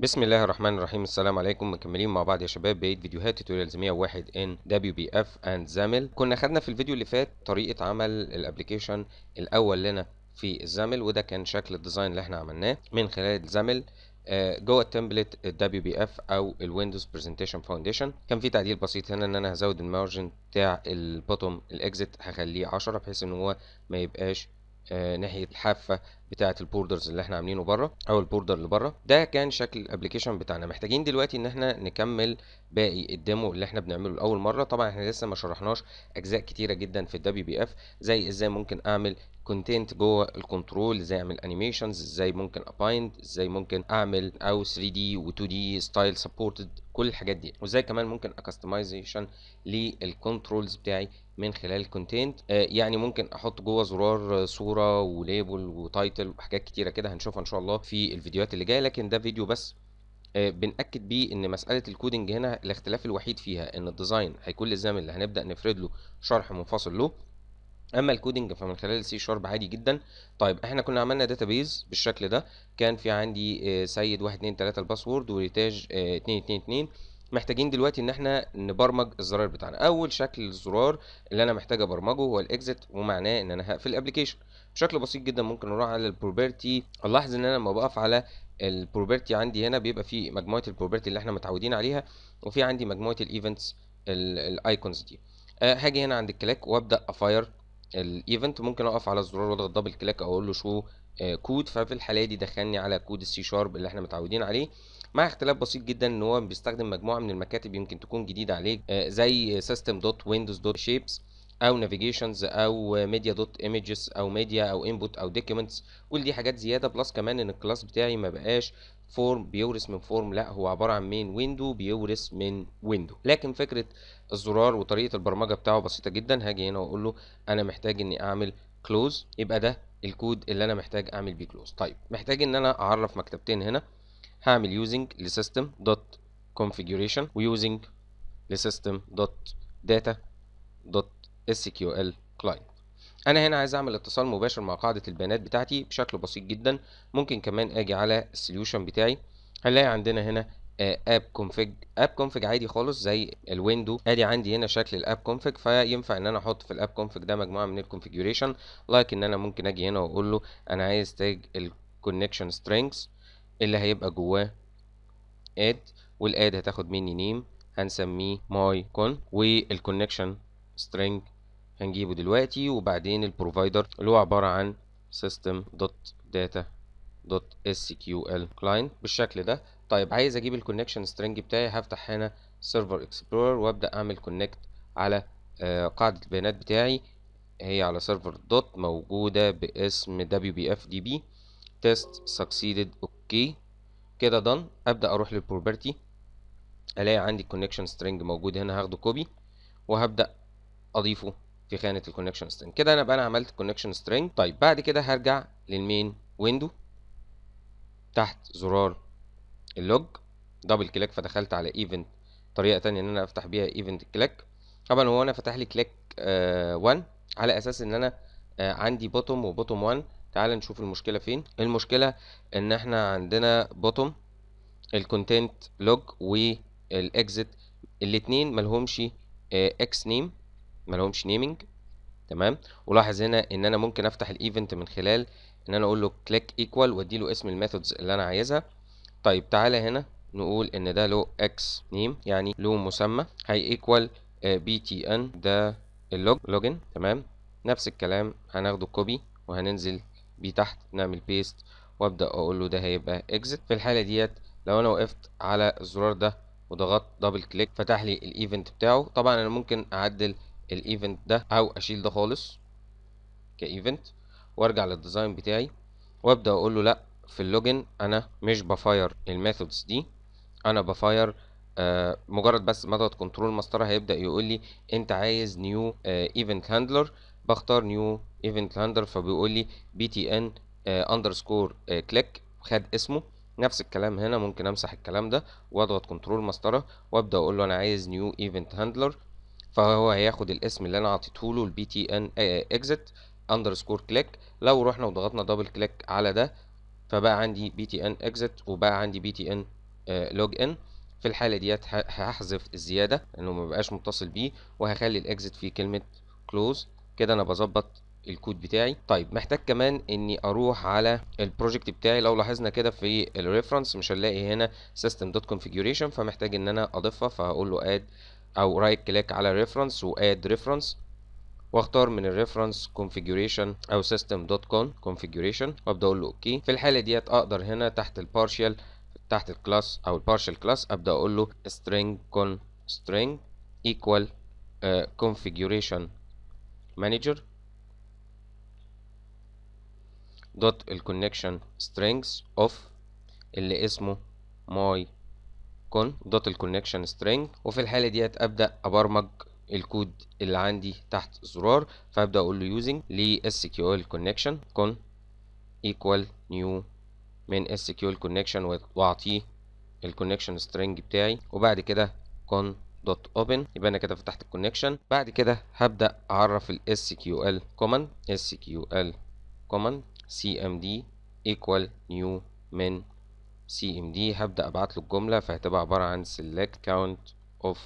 بسم الله الرحمن الرحيم السلام عليكم مكملين مع بعض يا شباب بقيه فيديوهات توتوريالز 101 ان دبليو بي اف اند زامل كنا خدنا في الفيديو اللي فات طريقه عمل الابلكيشن الاول لنا في الزامل وده كان شكل الديزاين اللي احنا عملناه من خلال الزامل آه، جوه التمبلت الدبليو بي اف او الويندوز برزنتيشن فاونديشن كان في تعديل بسيط هنا ان انا هزود المارجن بتاع البوتوم الاكزت هخليه 10 بحيث ان هو ما يبقاش آه، ناحيه الحافه بتاعه البوردرز اللي احنا عاملينه بره او البوردر اللي بره ده كان شكل الابلكيشن بتاعنا محتاجين دلوقتي ان احنا نكمل باقي الديمو اللي احنا بنعمله لاول مره طبعا احنا لسه ما شرحناش اجزاء كتيره جدا في الدبليو بي اف زي ازاي ممكن اعمل كونتنت جوه الكنترول ازاي اعمل انيميشنز ازاي ممكن ابايند ازاي ممكن اعمل او 3 دي و2 دي ستايل سبورتد كل الحاجات دي وازاي كمان ممكن اكستمايزيشن للكنترولز بتاعي من خلال الكونتنت آه يعني ممكن احط جوه زرار صوره وليبل وتايتل وكابيتال وحاجات كتيره كده هنشوفها ان شاء الله في الفيديوهات اللي جايه لكن ده فيديو بس آه، بنأكد بيه ان مسألة الكودينج هنا الاختلاف الوحيد فيها ان الديزاين هيكون للزمن اللي هنبدأ نفرد له شرح منفصل له اما الكودينج فمن خلال السي شارب عادي جدا طيب احنا كنا عملنا داتابيز بالشكل ده كان في عندي آه، سيد 123 الباسورد وريتاج 222 آه، محتاجين دلوقتي ان احنا نبرمج الزراير بتاعنا اول شكل الزرار اللي انا محتاج ابرمجه هو الاكزت ومعناه ان انا هقفل الابلكيشن بشكل بسيط جدا ممكن اروح على البروبرتي الاحظ ان انا لما بقف على البروبرتي عندي هنا بيبقى في مجموعه البروبرتي اللي احنا متعودين عليها وفي عندي مجموعه الايفنتس الايكونز دي آه، هاجي هنا عند الكلاك وابدا افاير الايفنت ممكن اقف على الزرار واضغط دبل كلاك اقول له شو كود آه، ففي الحاله دي دخلني على كود السي شارب اللي احنا متعودين عليه مع اختلاف بسيط جدا ان هو بيستخدم مجموعه من المكاتب يمكن تكون جديده عليك آه، زي سيستم دوت ويندوز دوت شيبس او نافيجيشنز او ميديا دوت ايمجز او ميديا او انبوت او دوكيومنتس كل دي حاجات زياده بلس كمان ان الكلاس بتاعي ما بقاش فورم بيورث من فورم لا هو عباره عن مين ويندو بيورث من ويندو لكن فكره الزرار وطريقه البرمجه بتاعه بسيطه جدا هاجي هنا واقول له انا محتاج اني اعمل كلوز يبقى ده الكود اللي انا محتاج اعمل بيه كلوز طيب محتاج ان انا اعرف مكتبتين هنا هعمل يوزنج لسيستم.configuration configuration ويوزنج لسيستم دوت انا هنا عايز اعمل اتصال مباشر مع قاعده البيانات بتاعتي بشكل بسيط جدا ممكن كمان اجي على السوليوشن بتاعي هنلاقي عندنا هنا اب كونفج اب كونفج عادي خالص زي الويندو ادي عندي هنا شكل الاب كونفج فينفع ان انا احط في الاب كونفج ده مجموعه من الكونفيجوريشن لايك ان انا ممكن اجي هنا واقول له انا عايز تاج الكونكشن سترينجز اللي هيبقى جواه اد والاد هتاخد مني نيم هنسميه ماي كون والكونكشن سترينج هنجيبه دلوقتي وبعدين البروفايدر اللي هو عبارة عن سيستم دوت داتا دوت اس كيو ال كلاينت بالشكل ده طيب عايز اجيب الكونكشن سترينج بتاعي هفتح هنا سيرفر اكسبلورر وابدا اعمل كونكت على آه، قاعدة البيانات بتاعي هي على سيرفر دوت موجودة باسم WBFDB تيست سكسيدد اوكي كده دن ابدا اروح للبروبرتي الاقي عندي الكونكشن سترينج موجود هنا هاخده كوبي وهبدا اضيفه في خانه الكونكشن سترينج كده انا بقى انا عملت كونكشن سترينج طيب بعد كده هرجع للمين ويندو تحت زرار اللوج دبل كليك فدخلت على ايفنت طريقه ثانيه ان انا افتح بيها ايفنت كليك طبعا هو انا فتح لي كليك 1 آه على اساس ان انا آه عندي بوتوم وبوتوم 1 تعال نشوف المشكلة فين المشكلة ان احنا عندنا بوتوم الكونتنت لوج والاكزت الاتنين ملهمش اكس آه، نيم ملهمش نيمينج تمام ولاحظ هنا ان انا ممكن افتح الايفنت من خلال ان انا اقول له كليك ايكوال واديله اسم الميثودز اللي انا عايزها طيب تعالى هنا نقول ان ده له اكس نيم يعني له مسمى هي ايكوال بي تي ان ده اللوج لوجن تمام نفس الكلام هناخده كوبي وهننزل بيه تحت نعمل بيست وابدا اقول له ده هيبقى اكزيت في الحاله ديت لو انا وقفت على الزرار ده وضغطت دبل كليك فتح لي الايفنت بتاعه طبعا انا ممكن اعدل الايفنت ده او اشيل ده خالص كايفنت وارجع للديزاين بتاعي وابدا اقول له لا في اللوجن انا مش بفاير الميثودز دي انا بفاير آه مجرد بس اضغط كنترول مسطره هيبدا يقول لي انت عايز نيو ايفنت هاندلر بختار نيو ايفنت هاندلر فبيقول لي بي تي ان اندرسكور كليك خد اسمه نفس الكلام هنا ممكن امسح الكلام ده واضغط كنترول مسطره وابدا اقول له انا عايز نيو ايفنت هاندلر فهو هياخد الاسم اللي انا عطيته له البي تي ان اكزيت اندرسكور كليك لو رحنا وضغطنا دبل كليك على ده فبقى عندي بي تي ان اكزيت وبقى عندي بي تي ان لوج ان في الحاله ديت هحذف الزياده لانه بقاش متصل بيه وهخلي الاكزيت فيه كلمه كلوز كده انا بظبط الكود بتاعي طيب محتاج كمان اني اروح على البروجكت بتاعي لو لاحظنا كده في الريفرنس مش هنلاقي هنا سيستم دوت كونفيجريشن فمحتاج ان انا اضيفها فهقول له اد او رايت كليك على ريفرنس واد ريفرنس واختار من الريفرنس كونفيجريشن او سيستم دوت كون كونفيجريشن وابدا اقول له اوكي في الحاله ديت اقدر هنا تحت البارشال تحت الكلاس او البارشال كلاس ابدا اقول له string con string equal آه، configuration manager دوت الكونكشن strings of اللي اسمه my con دوت الكونكشن string وفي الحالة ديت أبدأ أبرمج الكود اللي عندي تحت زرار فأبدأ أقول له using ل SQL connection con equal new من SQL connection وأعطيه الكونكشن string بتاعي وبعد كده con دوت اوبن يبقى انا كده فتحت الكونكشن بعد كده هبدا اعرف كيو ال كوماند اس كيو ال كوماند CMD equal new من CMD هبدأ أبعت له الجملة فهتبقى عبارة عن select count of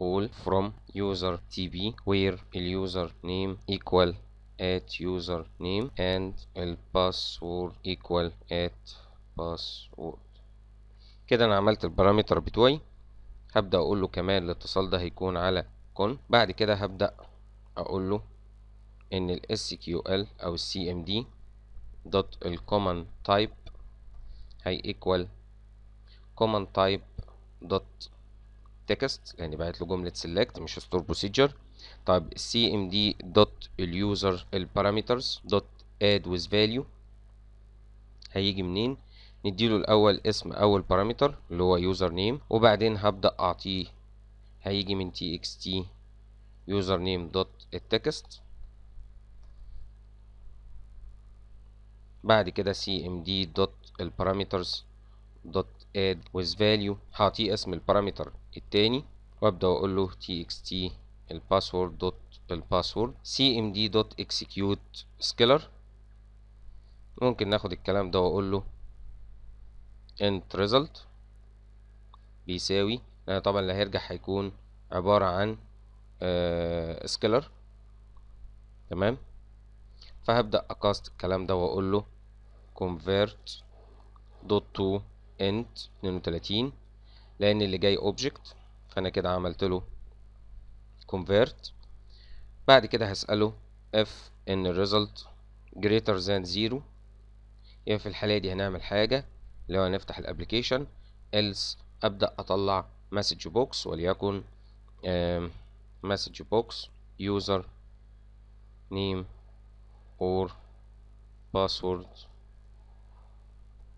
all from user tb where اليوزر name equal at user name and الباسورد equal at password كده انا عملت البارامتر بتوعي هبدأ اقول له كمان الاتصال ده هيكون على كون بعد كده هبدأ اقول له ان ال SQL او ال CMD dot الcommon type هي equal common type dot text يعني بعت له جملة select مش store procedure طيب cmd dot user parameters dot add with value هيجي منين نديله الاول اسم اول parameter اللي هو يوزر نيم وبعدين هبدا اعطيه هيجي من txt يوزر نيم بعد كده سي ام دي دوت البارامترز دوت اد with value هعطيه اسم البارامتر التاني وابدا اقول له تي اكس تي الباسورد دوت الباسورد سي ام دي دوت اكسكيوت سكيلر ممكن ناخد الكلام ده واقول له انت ريزلت بيساوي لان طبعا اللي هيرجع هيكون عبارة عن سكيلر آه، تمام فهبدأ أكاست الكلام ده وأقول له convert dot to int 32 لان اللي جاي object فانا كده عملت له convert بعد كده هسأله if ان result greater than zero يبقى في الحالة دي هنعمل حاجة اللي هو نفتح الابليكيشن else ابدأ اطلع message box وليكن message box user name or password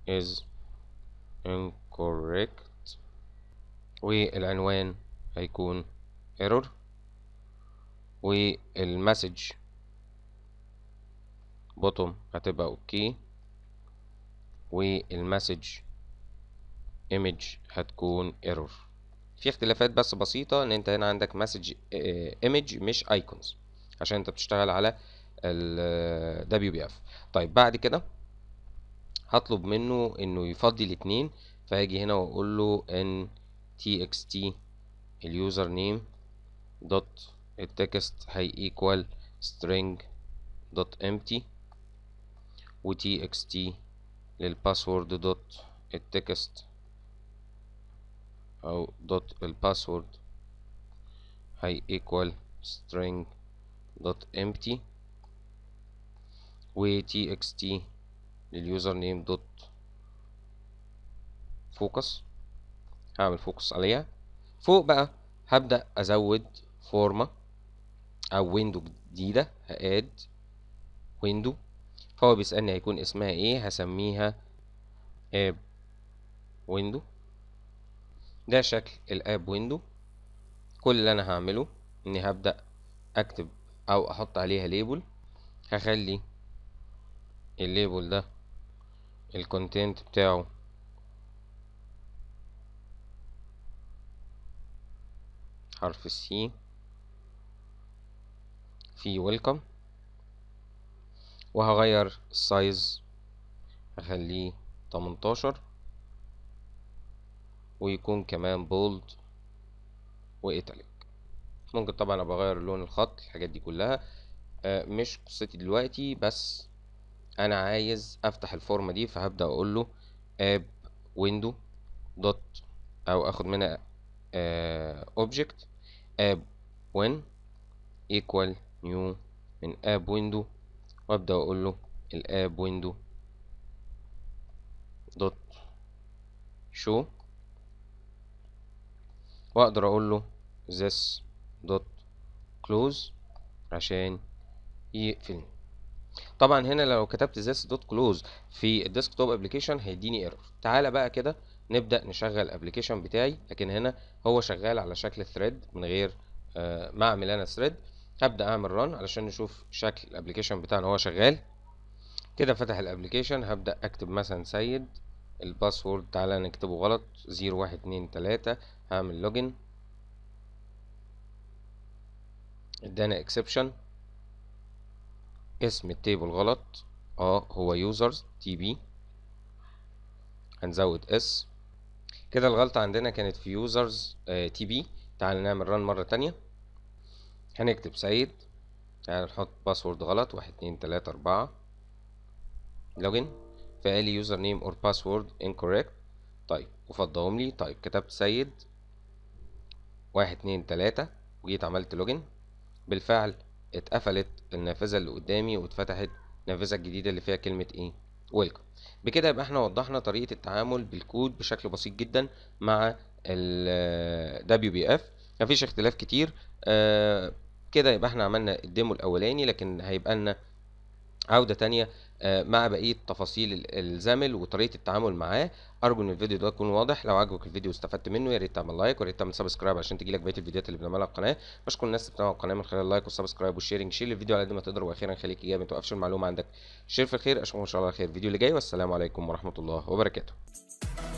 is incorrect والعنوان هيكون error والمسج bottom هتبقى اوكي والمسج image هتكون error في اختلافات بس بسيطة ان انت هنا عندك مسج آه، image مش icons عشان انت بتشتغل على ال آه، WPF طيب بعد كده هطلب منه انه يفضي الاتنين فهاجي هنا واقول له ان txt اليوزر نيم دوت التكست هي ايكوال string دوت امتي و txt للباسورد دوت التكست او دوت الباسورد هي ايكوال string دوت امتي و txt لليوزر نيم دوت فوكس هعمل فوكس عليها فوق بقى هبدأ أزود فورمة أو ويندو جديدة هاد ويندو فهو بيسألني هيكون اسمها ايه هسميها اب ويندو ده شكل الاب ويندو كل اللي انا هعمله اني هبدأ اكتب او احط عليها ليبل هخلي الليبل ده الكونتنت بتاعه حرف السي في ويلكم وهغير السايز هخليه 18 ويكون كمان بولد وايتاليك ممكن طبعا ابقى اغير لون الخط الحاجات دي كلها آه، مش قصتي دلوقتي بس انا عايز افتح الفورمه دي فهبدا اقول له اب ويندو دوت او اخد منها اوبجكت اب وين ايكوال نيو من اب ويندو وابدا اقول له الاب ويندو دوت شو واقدر اقول له this دوت close عشان يقفلني طبعا هنا لو كتبت this dot close في الديسك توب ابلكيشن هيديني ايرور تعالى بقى كده نبدا نشغل الابلكيشن بتاعي لكن هنا هو شغال على شكل ثريد من غير ما اعمل انا ثريد هبدا اعمل ران علشان نشوف شكل الابلكيشن بتاعنا هو شغال كده فتح الابلكيشن هبدا اكتب مثلا سيد الباسورد تعالى نكتبه غلط 0123 هعمل لوجن ادانا اكسبشن اسم التيبل غلط اه هو users tb هنزود اس كده الغلطة عندنا كانت في users آه tb تعال نعمل ران مرة تانية هنكتب سيد تعال نحط باسورد غلط واحد اتنين تلاتة اربعة لوجن فقالي يوزر نيم اور باسورد انكوريكت طيب وفضهم لي طيب كتبت سيد واحد اتنين تلاتة وجيت عملت لوجن بالفعل اتقفلت النافذة اللي قدامي واتفتحت النافذة الجديدة اللي فيها كلمة ايه ويلكم بكده يبقى احنا وضحنا طريقة التعامل بالكود بشكل بسيط جدا مع ال WBF مفيش اختلاف كتير اه كده يبقى احنا عملنا الديمو الاولاني لكن هيبقى لنا عودة تانية آه، مع بقيه تفاصيل الزمل وطريقه التعامل معاه ارجو ان الفيديو ده يكون واضح لو عجبك الفيديو واستفدت منه يا ريت تعمل لايك ويا ريت تعمل سبسكرايب عشان تجيلك بقيه الفيديوهات اللي بنعملها على القناه بشكر الناس اللي بتتابع القناه من خلال اللايك والسبسكرايب والشيرنج شير الفيديو على قد ما تقدر واخيرا خليك ايجابي متوقفش المعلومه عندك شير في الخير اشوفكم ان شاء الله على خير الفيديو اللي جاي والسلام عليكم ورحمه الله وبركاته